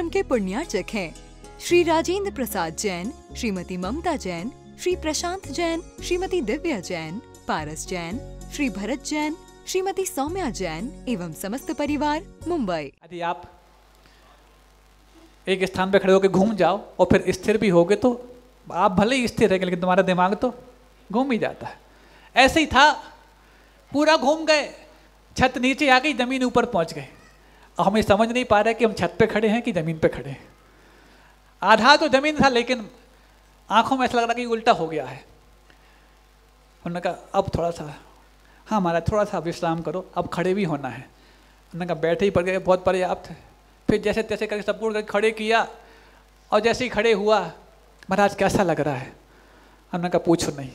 कार्यक्रम के पुण्यार्चक हैं श्री राजेंद्र प्रसाद जैन श्रीमती ममता जैन श्री प्रशांत जैन श्रीमती दिव्या जैन पारस जैन श्री भरत जैन श्रीमती सौम्या जैन एवं समस्त परिवार मुंबई यदि आप एक स्थान पर खड़े होकर घूम जाओ और फिर स्थिर भी हो तो आप भले ही स्थिर रहेंगे लेकिन तुम्हारा दिमाग तो घूम ही जाता है ऐसे ही था पूरा घूम गए छत नीचे आ गई जमीन ऊपर पहुंच गए अब हम ये समझ नहीं पा रहे कि हम छत पे खड़े हैं कि ज़मीन पे खड़े हैं आधा तो ज़मीन था लेकिन आँखों में ऐसा लग रहा कि उल्टा हो गया है उन्होंने कहा अब थोड़ा सा हाँ महाराज थोड़ा सा विश्राम करो अब खड़े भी होना है उन्होंने कहा बैठे ही पड़ गए बहुत पर्याप्त है फिर जैसे तैसे करके सब कुछ खड़े किया और जैसे ही खड़े हुआ महाराज कैसा लग रहा है हमने कहा पूछो नहीं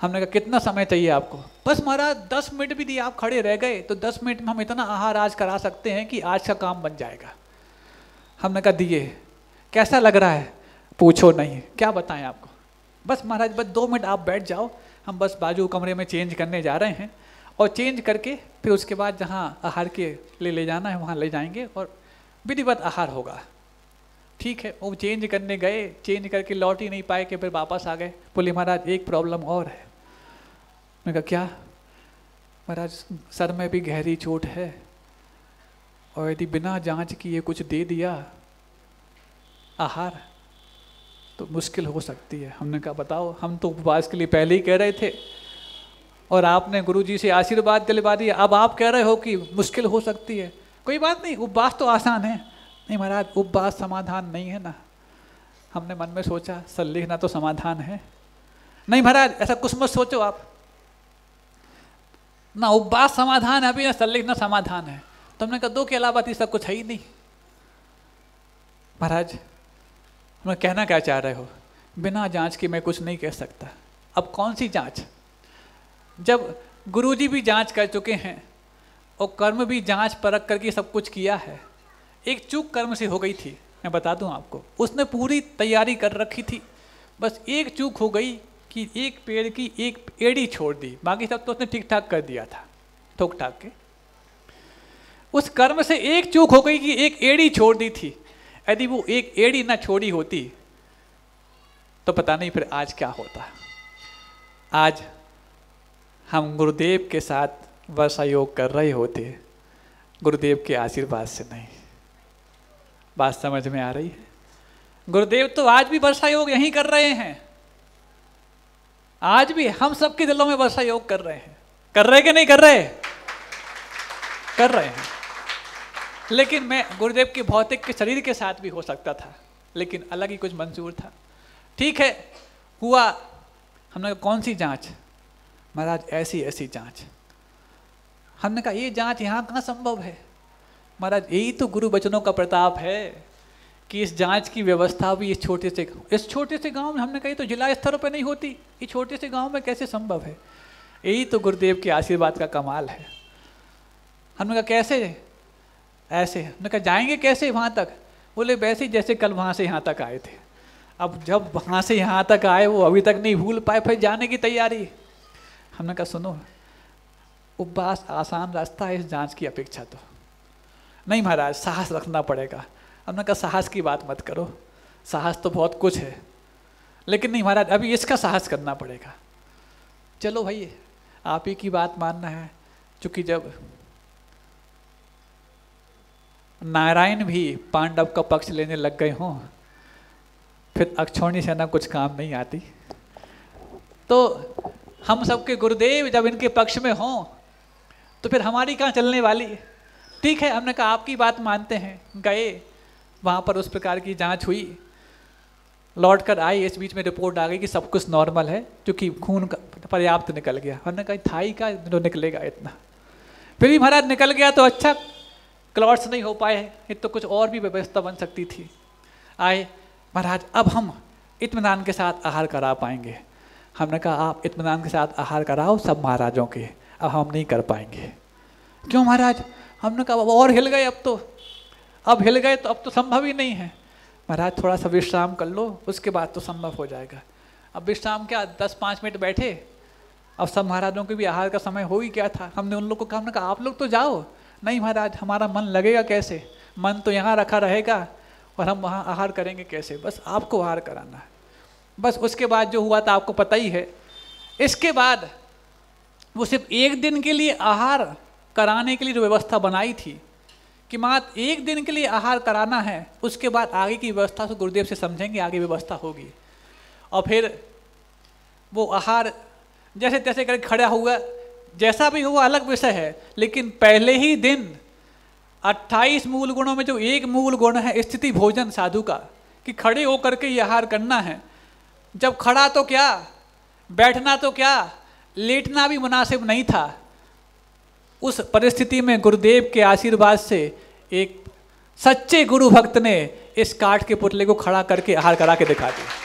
हमने कहा कितना समय चाहिए आपको बस महाराज दस मिनट भी दिए आप खड़े रह गए तो दस मिनट में हम इतना आहार आज करा सकते हैं कि आज का काम बन जाएगा हमने कहा दिए कैसा लग रहा है पूछो नहीं क्या बताएं आपको बस महाराज बस दो मिनट आप बैठ जाओ हम बस बाजू कमरे में चेंज करने जा रहे हैं और चेंज करके फिर उसके बाद जहाँ आहार के लिए ले जाना है वहाँ ले जाएंगे और विधिवत आहार होगा ठीक है वो चेंज करने गए चेंज करके लौट ही नहीं पाए कि फिर वापस आ गए बोले महाराज एक प्रॉब्लम और है मैंने कहा क्या महाराज सर में भी गहरी चोट है और यदि बिना जांच किए कुछ दे दिया आहार तो मुश्किल हो सकती है हमने कहा बताओ हम तो उपवास के लिए पहले ही कह रहे थे और आपने गुरु जी से आशीर्वाद दिलवा दिया अब आप कह रहे हो कि मुश्किल हो सकती है कोई बात नहीं उपवास तो आसान है नहीं महाराज उपवास समाधान नहीं है ना हमने मन में सोचा सर लिखना तो समाधान है नहीं महाराज ऐसा कुछ मत सोचो आप ना उपवास समाधान है अभी ना संलिग्न समाधान है तुमने कहा दो के अलावा तीसरा कुछ है ही नहीं महाराज मैं कहना क्या चाह रहे हो बिना जांच के मैं कुछ नहीं कह सकता अब कौन सी जांच जब गुरुजी भी जांच कर चुके हैं और कर्म भी जांच परख करके सब कुछ किया है एक चूक कर्म से हो गई थी मैं बता दूं आपको उसने पूरी तैयारी कर रखी थी बस एक चूक हो गई कि एक पेड़ की एक एड़ी छोड़ दी बाकी सब तो उसने ठीक ठाक कर दिया था ठोक ठाक के उस कर्म से एक चूक हो गई कि एक एड़ी छोड़ दी थी यदि वो एक एड़ी ना छोड़ी होती तो पता नहीं फिर आज क्या होता आज हम गुरुदेव के साथ वर्षा योग कर रहे होते गुरुदेव के आशीर्वाद से नहीं बात समझ में आ रही है गुरुदेव तो आज भी वर्षा योग यहीं कर रहे हैं आज भी हम सबके दिलों में वैसा योग कर रहे हैं कर रहे कि नहीं कर रहे कर रहे हैं लेकिन मैं गुरुदेव के भौतिक के शरीर के साथ भी हो सकता था लेकिन अलग ही कुछ मंजूर था ठीक है हुआ हमने कहा कौन सी जांच महाराज ऐसी ऐसी जांच हमने कहा ये जांच यहाँ कहाँ संभव है महाराज यही तो गुरु बचनों का प्रताप है कि इस जांच की व्यवस्था भी इस छोटे से इस छोटे से गांव में हमने कही तो जिला स्तर पर नहीं होती ये छोटे से गांव में कैसे संभव है यही तो गुरुदेव के आशीर्वाद का कमाल है हमने कहा कैसे ऐसे हमने कहा जाएंगे कैसे वहाँ तक बोले वैसे जैसे कल वहाँ से यहाँ तक आए थे अब जब वहाँ से यहाँ तक आए वो अभी तक नहीं भूल पाए फिर जाने की तैयारी हमने कहा सुनो उपवास आसान रास्ता है इस जांच की अपेक्षा तो नहीं महाराज साहस रखना पड़ेगा हमने कहा साहस की बात मत करो साहस तो बहुत कुछ है लेकिन नहीं महाराज अभी इसका साहस करना पड़ेगा चलो भाई आप ही की बात मानना है क्योंकि जब नारायण भी पांडव का पक्ष लेने लग गए हों फिर अक्षौणी सेना कुछ काम नहीं आती तो हम सबके गुरुदेव जब इनके पक्ष में हों तो फिर हमारी कहाँ चलने वाली ठीक है हमने कहा आपकी बात मानते हैं गए वहाँ पर उस प्रकार की जाँच हुई लौट कर आई इस बीच में रिपोर्ट आ गई कि सब कुछ नॉर्मल है क्योंकि खून पर्याप्त निकल गया हमने कहा थाई का जो तो निकलेगा इतना फिर भी महाराज निकल गया तो अच्छा क्लॉट्स नहीं हो पाए ये तो कुछ और भी व्यवस्था बन सकती थी आए महाराज अब हम इतमान के साथ आहार करा पाएंगे हमने कहा आप इतमान के साथ आहार कराओ सब महाराजों के अब हम नहीं कर पाएंगे क्यों महाराज हमने कहा अब और हिल गए अब तो अब हिल गए तो अब तो संभव ही नहीं है महाराज थोड़ा सा विश्राम कर लो उसके बाद तो संभव हो जाएगा अब विश्राम क्या दस पाँच मिनट बैठे अब सब महाराजों के भी आहार का समय हो ही क्या था हमने उन लोग को कहा हमने कहा आप लोग तो जाओ नहीं महाराज हमारा मन लगेगा कैसे मन तो यहाँ रखा रहेगा और हम वहाँ आहार करेंगे कैसे बस आपको आहार कराना है बस उसके बाद जो हुआ था आपको पता ही है इसके बाद वो सिर्फ एक दिन के लिए आहार कराने के लिए जो व्यवस्था बनाई थी कि मात एक दिन के लिए आहार कराना है उसके बाद आगे की व्यवस्था से तो गुरुदेव से समझेंगे आगे व्यवस्था होगी और फिर वो आहार जैसे तैसे करके खड़ा हुआ जैसा भी हुआ अलग विषय है लेकिन पहले ही दिन 28 मूल गुणों में जो एक मूल गुण है स्थिति भोजन साधु का कि खड़े होकर के ये आहार करना है जब खड़ा तो क्या बैठना तो क्या लेटना भी मुनासिब नहीं था उस परिस्थिति में गुरुदेव के आशीर्वाद से एक सच्चे गुरु भक्त ने इस काठ के पुतले को खड़ा करके आहार करा के दिखा दिया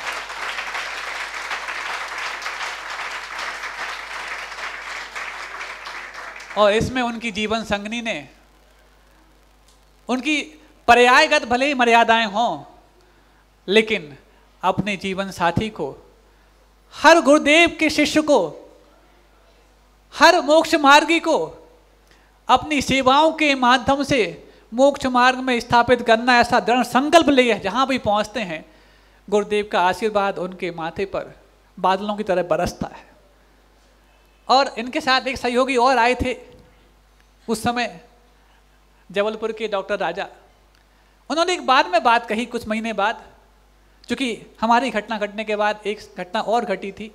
और इसमें उनकी जीवन संगनी ने उनकी पर्यायगत भले ही मर्यादाएं हों लेकिन अपने जीवन साथी को हर गुरुदेव के शिष्य को हर मोक्ष मार्गी को अपनी सेवाओं के माध्यम से मोक्ष मार्ग में स्थापित करना ऐसा दृढ़ संकल्प लिए जहाँ भी पहुँचते हैं गुरुदेव का आशीर्वाद उनके माथे पर बादलों की तरह बरसता है और इनके साथ एक सहयोगी और आए थे उस समय जबलपुर के डॉक्टर राजा उन्होंने एक बाद में बात कही कुछ महीने बाद चूँकि हमारी घटना घटने के बाद एक घटना और घटी थी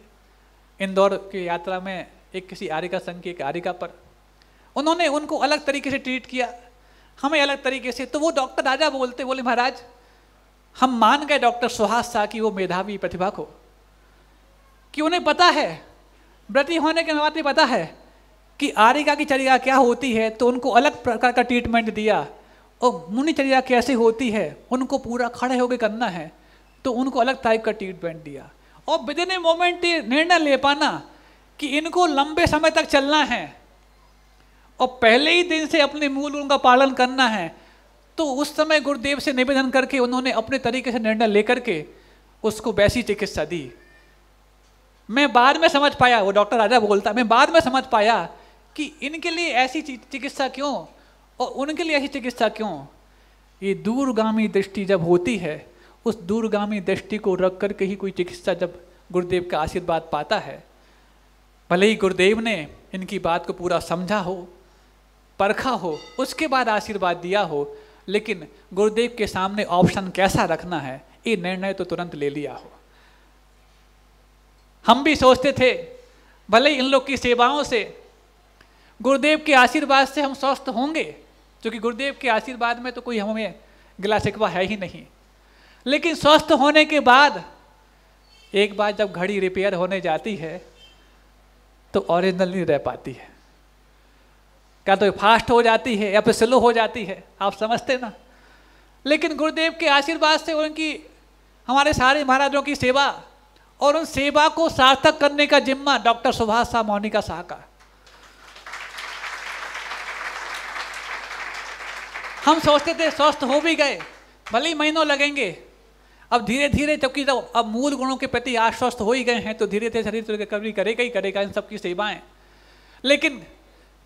इंदौर की यात्रा में एक किसी आरिका संघ की एक आरिका पर उन्होंने उनको अलग तरीके से ट्रीट किया हमें अलग तरीके से तो वो डॉक्टर राजा बोलते बोले महाराज हम मान गए डॉक्टर सुहास शाह की वो मेधावी प्रतिभा को कि उन्हें पता है व्रति होने के नाते पता है कि आरिका की चर्या क्या होती है तो उनको अलग प्रकार का ट्रीटमेंट दिया और मुनिचर्या कैसे होती है उनको पूरा खड़े होकर करना है तो उनको अलग टाइप का ट्रीटमेंट दिया और विद इन ए मोमेंट निर्णय ले पाना कि इनको लंबे समय तक चलना है और पहले ही दिन से अपने मूल उनका पालन करना है तो उस समय गुरुदेव से निवेदन करके उन्होंने अपने तरीके से निर्णय लेकर के उसको वैसी चिकित्सा दी मैं बाद में समझ पाया वो डॉक्टर राजा बोलता मैं बाद में समझ पाया कि इनके लिए ऐसी चिकित्सा क्यों और उनके लिए ऐसी चिकित्सा क्यों ये दूरगामी दृष्टि जब होती है उस दूरगामी दृष्टि को रख कर के ही कोई चिकित्सा जब गुरुदेव का आशीर्वाद पाता है भले ही गुरुदेव ने इनकी बात को पूरा समझा हो परखा हो उसके बाद आशीर्वाद दिया हो लेकिन गुरुदेव के सामने ऑप्शन कैसा रखना है ये निर्णय तो तुरंत ले लिया हो हम भी सोचते थे भले इन लोग की सेवाओं से गुरुदेव के आशीर्वाद से हम स्वस्थ होंगे क्योंकि गुरुदेव के आशीर्वाद में तो कोई हमें गिला सिकवा है ही नहीं लेकिन स्वस्थ होने के बाद एक बार जब घड़ी रिपेयर होने जाती है तो ओरिजिनल नहीं रह पाती है क्या तो फास्ट हो जाती है या फिर स्लो हो जाती है आप समझते ना लेकिन गुरुदेव के आशीर्वाद से उनकी हमारे सारे महाराजों की सेवा और उन सेवा को सार्थक करने का जिम्मा डॉक्टर सुभाष शाह मोनिका शाह का हम सोचते थे स्वस्थ हो भी गए भले ही महीनों लगेंगे अब धीरे धीरे जबकि जब अब मूल गुणों के प्रति आश्वस्त हो ही गए हैं तो धीरे धीरे शरीर रिकवरी तो करेगा ही करेगा इन सबकी सेवाएं लेकिन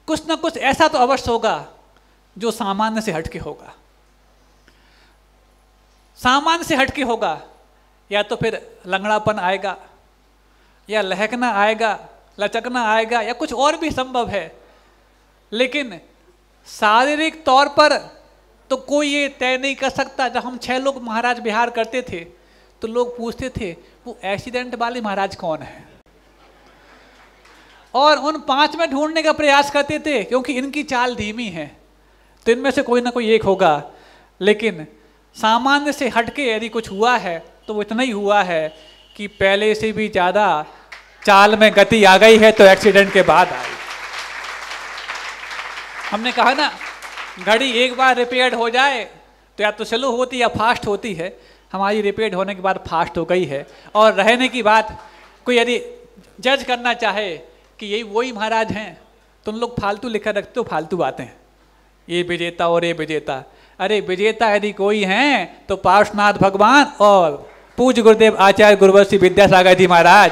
कुछ ना कुछ ऐसा तो अवश्य होगा जो सामान्य से हटके होगा सामान्य से हटके होगा या तो फिर लंगड़ापन आएगा या लहकना आएगा लचकना आएगा या कुछ और भी संभव है लेकिन शारीरिक तौर पर तो कोई ये तय नहीं कर सकता जब हम छः लोग महाराज बिहार करते थे तो लोग पूछते थे वो एक्सीडेंट वाले महाराज कौन है और उन पांच में ढूंढने का प्रयास करते थे क्योंकि इनकी चाल धीमी है तो इनमें से कोई ना कोई एक होगा लेकिन सामान्य से हटके यदि कुछ हुआ है तो वो इतना ही हुआ है कि पहले से भी ज़्यादा चाल में गति आ गई है तो एक्सीडेंट के बाद आई हमने कहा ना घड़ी एक बार रिपेयर्ड हो जाए तो या तो स्लो होती या फास्ट होती है हमारी रिपेयर्ड होने के बाद फास्ट हो गई है और रहने की बात कोई यदि जज करना चाहे कि यही वही महाराज हैं तुम लोग फालतू लिखा रखते हो फालतू बातें ये विजेता और ये विजेता अरे विजेता यदि कोई हैं तो पार्श्वनाथ भगवान और पूज गुरुदेव आचार्य गुरुवर विद्यासागर जी महाराज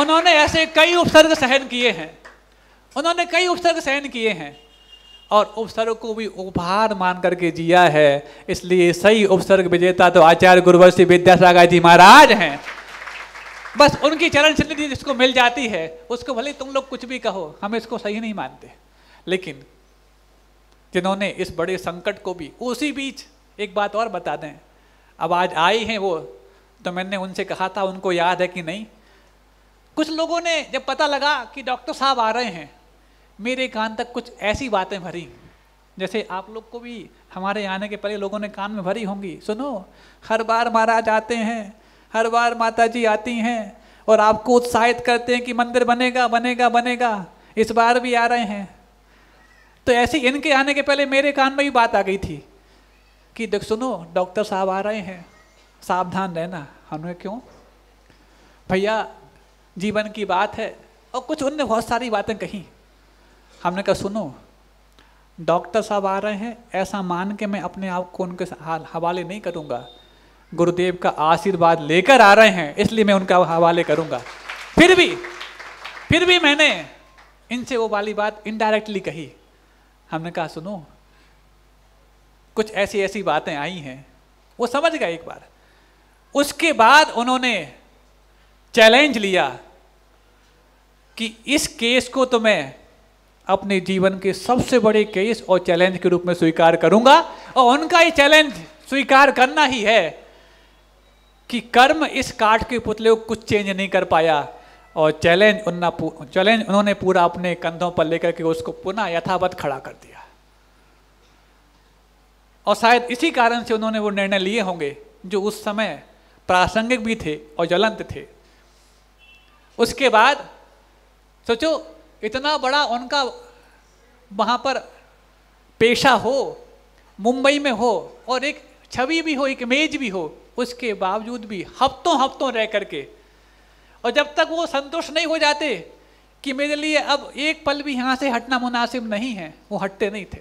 उन्होंने ऐसे कई उपसर्ग सहन किए हैं उन्होंने कई उपसर्ग सहन किए हैं और उपसर्ग को भी उपहार मान करके जिया है इसलिए सही उपसर्ग विजेता तो आचार्य गुरुवर्षी विद्यासागर जी महाराज हैं बस उनकी चरण सन्निधि जिसको मिल जाती है उसको भले तुम लोग कुछ भी कहो हम इसको सही नहीं मानते लेकिन जिन्होंने इस बड़े संकट को भी उसी बीच एक बात और बता दें अब आज आई हैं वो तो मैंने उनसे कहा था उनको याद है कि नहीं कुछ लोगों ने जब पता लगा कि डॉक्टर साहब आ रहे हैं मेरे कान तक कुछ ऐसी बातें भरी जैसे आप लोग को भी हमारे आने के पहले लोगों ने कान में भरी होंगी सुनो हर बार महाराज आते हैं हर बार माता जी आती हैं और आपको उत्साहित करते हैं कि मंदिर बनेगा बनेगा बनेगा इस बार भी आ रहे हैं तो ऐसे इनके आने के पहले मेरे कान में भी बात आ गई थी कि देख सुनो डॉक्टर साहब आ रहे हैं सावधान रहना हमने क्यों भैया जीवन की बात है और कुछ उनने बहुत सारी बातें कही हमने कहा सुनो डॉक्टर साहब आ रहे हैं ऐसा मान के मैं अपने आप को उनके हवाले नहीं करूँगा गुरुदेव का आशीर्वाद लेकर आ रहे हैं इसलिए मैं उनका हवाले करूंगा फिर भी फिर भी मैंने इनसे वो वाली बात इनडायरेक्टली कही हमने कहा सुनो कुछ ऐसी ऐसी बातें आई हैं वो समझ गए एक बार उसके बाद उन्होंने चैलेंज लिया कि इस केस को तो मैं अपने जीवन के सबसे बड़े केस और चैलेंज के रूप में स्वीकार करूंगा और उनका ये चैलेंज स्वीकार करना ही है कि कर्म इस काठ के पुतले को कुछ चेंज नहीं कर पाया और चैलेंज उन्ना चैलेंज उन्होंने पूरा अपने कंधों पर लेकर के उसको पुनः यथावत खड़ा कर दिया और शायद इसी कारण से उन्होंने वो निर्णय लिए होंगे जो उस समय प्रासंगिक भी थे और ज्वलंत थे उसके बाद सोचो इतना बड़ा उनका वहाँ पर पेशा हो मुंबई में हो और एक छवि भी हो एक इमेज भी हो उसके बावजूद भी हफ्तों हफ्तों रह करके और जब तक वो संतुष्ट नहीं हो जाते कि मेरे लिए अब एक पल भी यहाँ से हटना मुनासिब नहीं है वो हटते नहीं थे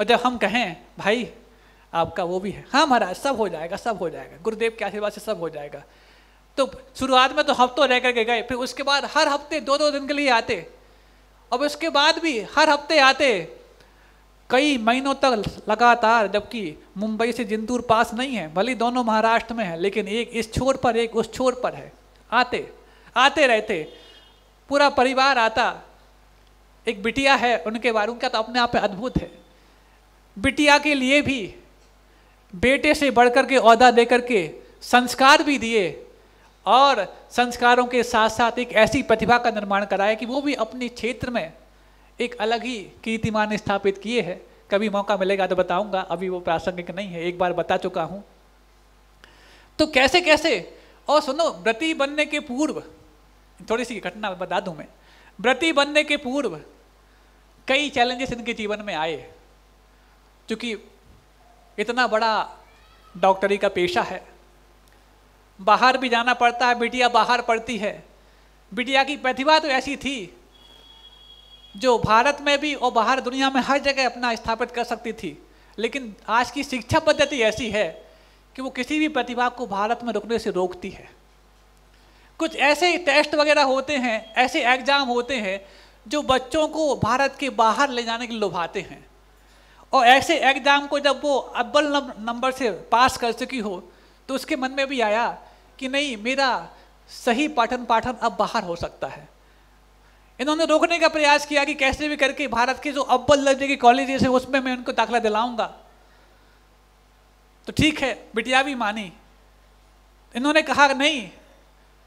और जब हम कहें भाई आपका वो भी है हाँ महाराज सब हो जाएगा सब हो जाएगा गुरुदेव के आशीर्वाद से सब हो जाएगा तो शुरुआत में तो हफ्तों रह करके गए फिर उसके बाद हर हफ्ते दो दो दिन के लिए आते अब उसके बाद भी हर हफ्ते आते कई महीनों तक लगातार जबकि मुंबई से जिंदूर पास नहीं है भले दोनों महाराष्ट्र में है लेकिन एक इस छोर पर एक उस छोर पर है आते आते रहते पूरा परिवार आता एक बिटिया है उनके बारे क्या तो अपने आप में अद्भुत है बिटिया के लिए भी बेटे से बढ़कर के अहदा दे करके संस्कार भी दिए और संस्कारों के साथ साथ एक ऐसी प्रतिभा का निर्माण कराया कि वो भी अपने क्षेत्र में एक अलग ही कीर्तिमान स्थापित किए हैं कभी मौका मिलेगा तो बताऊंगा अभी वो प्रासंगिक नहीं है एक बार बता चुका हूँ तो कैसे कैसे और सुनो व्रति बनने के पूर्व थोड़ी सी घटना बता दूं मैं व्रति बनने के पूर्व कई चैलेंजेस इनके जीवन में आए क्योंकि इतना बड़ा डॉक्टरी का पेशा है बाहर भी जाना पड़ता है बिटिया बाहर पड़ती है बिटिया की प्रतिभा तो ऐसी थी जो भारत में भी और बाहर दुनिया में हर जगह अपना स्थापित कर सकती थी लेकिन आज की शिक्षा पद्धति ऐसी है कि वो किसी भी प्रतिभा को भारत में रुकने से रोकती है कुछ ऐसे टेस्ट वगैरह होते हैं ऐसे एग्ज़ाम होते हैं जो बच्चों को भारत के बाहर ले जाने के लिए लुभाते हैं और ऐसे एग्ज़ाम को जब वो अव्वल नंबर से पास कर चुकी हो तो उसके मन में भी आया कि नहीं मेरा सही पाठन पाठन अब बाहर हो सकता है इन्होंने रोकने का प्रयास किया कि कैसे भी करके भारत के जो अब्बल दर्जे के कॉलेजेस हैं उसमें मैं उनको दाखिला दिलाऊंगा तो ठीक है बिटिया भी मानी इन्होंने कहा नहीं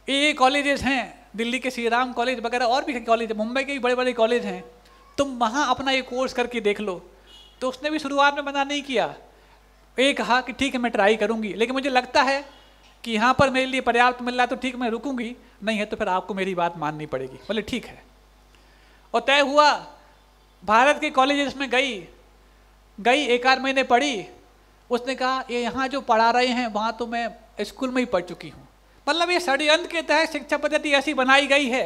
ये ये कॉलेजेस हैं दिल्ली के श्री राम कॉलेज वगैरह और भी कॉलेज मुंबई के भी बड़े बड़े कॉलेज हैं तुम वहाँ अपना ये कोर्स करके देख लो तो उसने भी शुरुआत में मना नहीं किया ये कहा कि ठीक है मैं ट्राई करूँगी लेकिन मुझे लगता है कि यहाँ पर मेरे लिए पर्याप्त मिल रहा है तो ठीक मैं रुकूंगी नहीं है तो फिर आपको मेरी बात माननी पड़ेगी बोले ठीक है और तय हुआ भारत के कॉलेजेस में गई गई एक आध महीने पढ़ी उसने कहा ये यहाँ जो पढ़ा रहे हैं वहाँ तो मैं स्कूल में ही पढ़ चुकी हूँ मतलब ये षडयंत्र के तहत शिक्षा पद्धति ऐसी बनाई गई है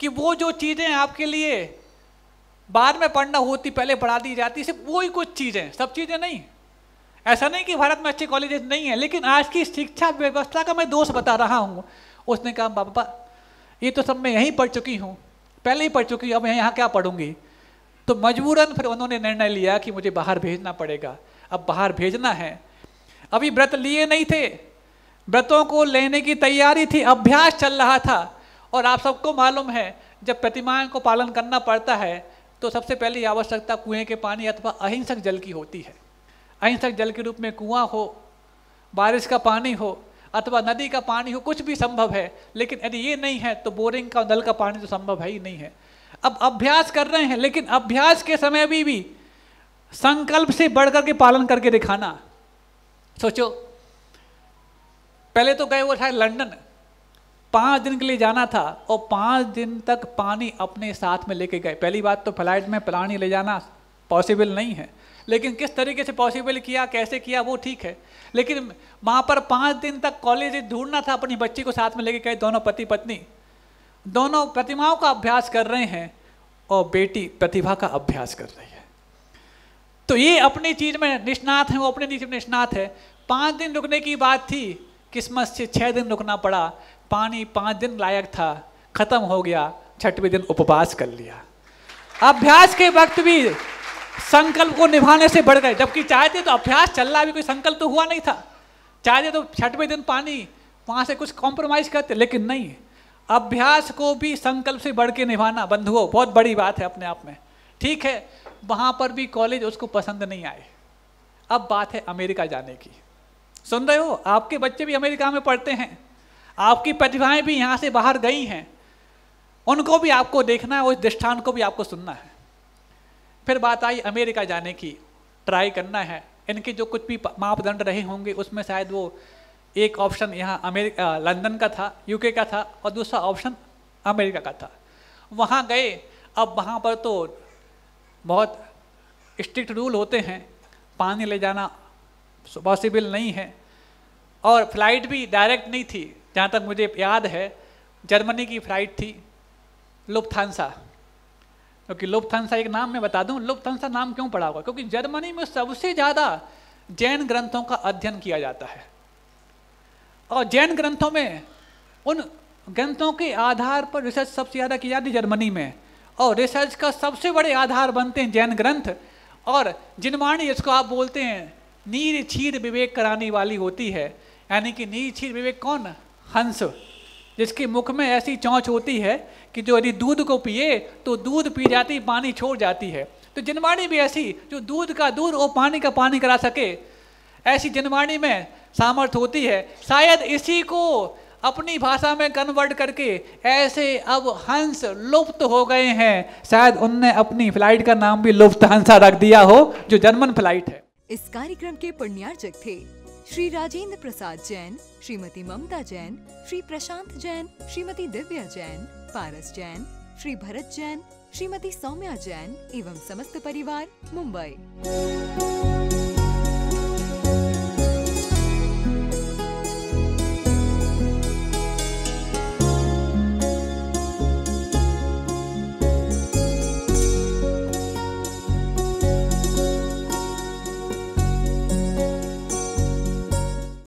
कि वो जो चीज़ें आपके लिए बाद में पढ़ना होती पहले पढ़ा दी जाती सिर्फ वो ही कुछ चीज़ें सब चीज़ें नहीं ऐसा नहीं कि भारत में अच्छे कॉलेजेस नहीं हैं लेकिन आज की शिक्षा व्यवस्था का मैं दोष बता रहा हूँ उसने कहा बाबा ये तो सब मैं यहीं पढ़ चुकी हूँ पहले ही पढ़ चुकी अब मैं यहाँ क्या पढ़ूंगी तो मजबूरन फिर उन्होंने निर्णय लिया कि मुझे बाहर भेजना पड़ेगा अब बाहर भेजना है अभी व्रत लिए नहीं थे व्रतों को लेने की तैयारी थी अभ्यास चल रहा था और आप सबको मालूम है जब प्रतिमाएं को पालन करना पड़ता है तो सबसे पहली आवश्यकता कुएं के पानी अथवा अहिंसक जल की होती है अहिंसक जल के रूप में कुआं हो बारिश का पानी हो अथवा नदी का पानी हो कुछ भी संभव है लेकिन यदि ये नहीं है तो बोरिंग का नल का पानी तो संभव है ही नहीं है अब अभ्यास कर रहे हैं लेकिन अभ्यास के समय भी भी संकल्प से बढ़कर के पालन करके दिखाना सोचो पहले तो गए वो शायद लंदन पाँच दिन के लिए जाना था और पाँच दिन तक पानी अपने साथ में लेके गए पहली बात तो फ्लाइट में पानी ले जाना पॉसिबल नहीं है लेकिन किस तरीके से पॉसिबल किया कैसे किया वो ठीक है लेकिन वहाँ पर पाँच दिन तक कॉलेज ढूंढना था अपनी बच्ची को साथ में लेके गए दोनों पति पत्नी दोनों प्रतिमाओं का अभ्यास कर रहे हैं और बेटी प्रतिभा का अभ्यास कर रही है तो ये अपनी चीज़ में निष्णात है वो अपने चीज में निष्णात है पाँच दिन रुकने की बात थी किस्मत से छः दिन रुकना पड़ा पानी पाँच दिन लायक था ख़त्म हो गया छठवें दिन उपवास कर लिया अभ्यास के वक्त भी संकल्प को निभाने से बढ़ गए जबकि चाहते तो अभ्यास चल रहा भी कोई संकल्प तो हुआ नहीं था चाहते तो छठवें दिन पानी वहाँ से कुछ कॉम्प्रोमाइज करते लेकिन नहीं अभ्यास को भी संकल्प से बढ़ के निभाना बंधुओं बहुत बड़ी बात है अपने आप में ठीक है वहाँ पर भी कॉलेज उसको पसंद नहीं आए अब बात है अमेरिका जाने की सुन रहे हो आपके बच्चे भी अमेरिका में पढ़ते हैं आपकी प्रतिभाएं भी यहाँ से बाहर गई हैं उनको भी आपको देखना है उस दृष्टान को भी आपको सुनना है फिर बात आई अमेरिका जाने की ट्राई करना है इनके जो कुछ भी मापदंड रहे होंगे उसमें शायद वो एक ऑप्शन यहाँ अमेरिका लंदन का था यूके का था और दूसरा ऑप्शन अमेरिका का था वहाँ गए अब वहाँ पर तो बहुत स्ट्रिक्ट रूल होते हैं पानी ले जाना पॉसिबल नहीं है और फ्लाइट भी डायरेक्ट नहीं थी जहाँ तक मुझे याद है जर्मनी की फ्लाइट थी लुप्थानसा क्योंकि लुप्तंसा एक नाम मैं बता दूं लुप्तंसा नाम क्यों पड़ा होगा क्योंकि जर्मनी में सबसे ज़्यादा जैन ग्रंथों का अध्ययन किया जाता है और जैन ग्रंथों में उन ग्रंथों के आधार पर रिसर्च सबसे ज़्यादा की जाती है जर्मनी में और रिसर्च का सबसे बड़े आधार बनते हैं जैन ग्रंथ और जिनवाणी जिसको आप बोलते हैं नीर छीर विवेक कराने वाली होती है यानी कि नीर छीर विवेक कौन हंस जिसके मुख में ऐसी चौंच होती है कि जो यदि दूध को पिए तो दूध पी जाती पानी छोड़ जाती है तो जनवाणी भी ऐसी जो दूध का दूध और पानी का पानी करा सके ऐसी जनवाणी में सामर्थ्य होती है शायद इसी को अपनी भाषा में कन्वर्ट करके ऐसे अब हंस लुप्त हो गए हैं शायद उनने अपनी फ्लाइट का नाम भी लुप्त हंसा रख दिया हो जो जर्मन फ्लाइट है इस कार्यक्रम के पुण्यार्जक थे श्री राजेंद्र प्रसाद जैन श्रीमती ममता जैन श्री प्रशांत जैन श्रीमती दिव्या जैन पारस जैन श्री भरत जैन श्रीमती सौम्या जैन एवं समस्त परिवार मुंबई